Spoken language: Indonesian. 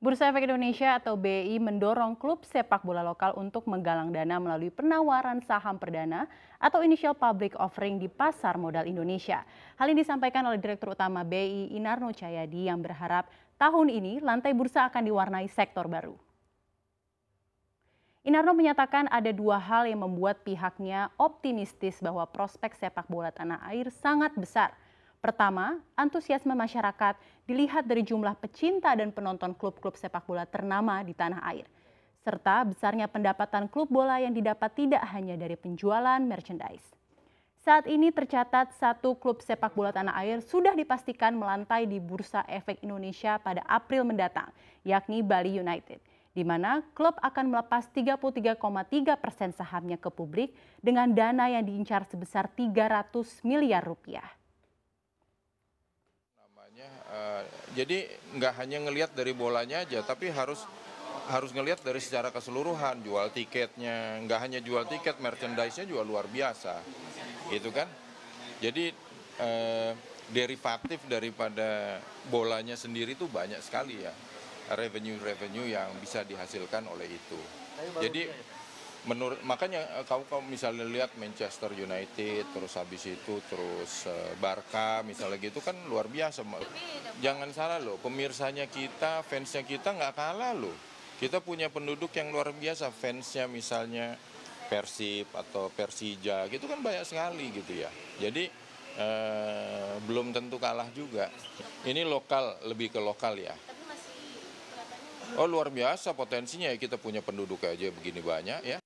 Bursa Efek Indonesia atau BI mendorong klub sepak bola lokal untuk menggalang dana melalui penawaran saham perdana atau initial public offering di pasar modal Indonesia. Hal ini disampaikan oleh Direktur Utama BI Inarno Cayadi yang berharap tahun ini lantai bursa akan diwarnai sektor baru. Inarno menyatakan ada dua hal yang membuat pihaknya optimistis bahwa prospek sepak bola tanah air sangat besar – Pertama, antusiasme masyarakat dilihat dari jumlah pecinta dan penonton klub-klub sepak bola ternama di tanah air, serta besarnya pendapatan klub bola yang didapat tidak hanya dari penjualan merchandise. Saat ini tercatat satu klub sepak bola tanah air sudah dipastikan melantai di Bursa Efek Indonesia pada April mendatang, yakni Bali United di mana klub akan melepas 33,3 persen sahamnya ke publik dengan dana yang diincar sebesar 300 miliar rupiah. Uh, jadi nggak hanya ngelihat dari bolanya aja, tapi harus harus ngelihat dari secara keseluruhan jual tiketnya, nggak hanya jual tiket, merchandise-nya juga luar biasa, gitu kan? Jadi uh, derivatif daripada bolanya sendiri itu banyak sekali ya revenue-revenue yang bisa dihasilkan oleh itu. Jadi menurut makanya eh, kamu kalau misalnya lihat Manchester United terus habis itu terus eh, Barca misalnya gitu kan luar biasa jangan salah loh pemirsanya kita fansnya kita nggak kalah loh kita punya penduduk yang luar biasa fansnya misalnya Persib atau Persija gitu kan banyak sekali gitu ya jadi eh, belum tentu kalah juga ini lokal lebih ke lokal ya Oh luar biasa potensinya ya kita punya penduduk aja begini banyak ya.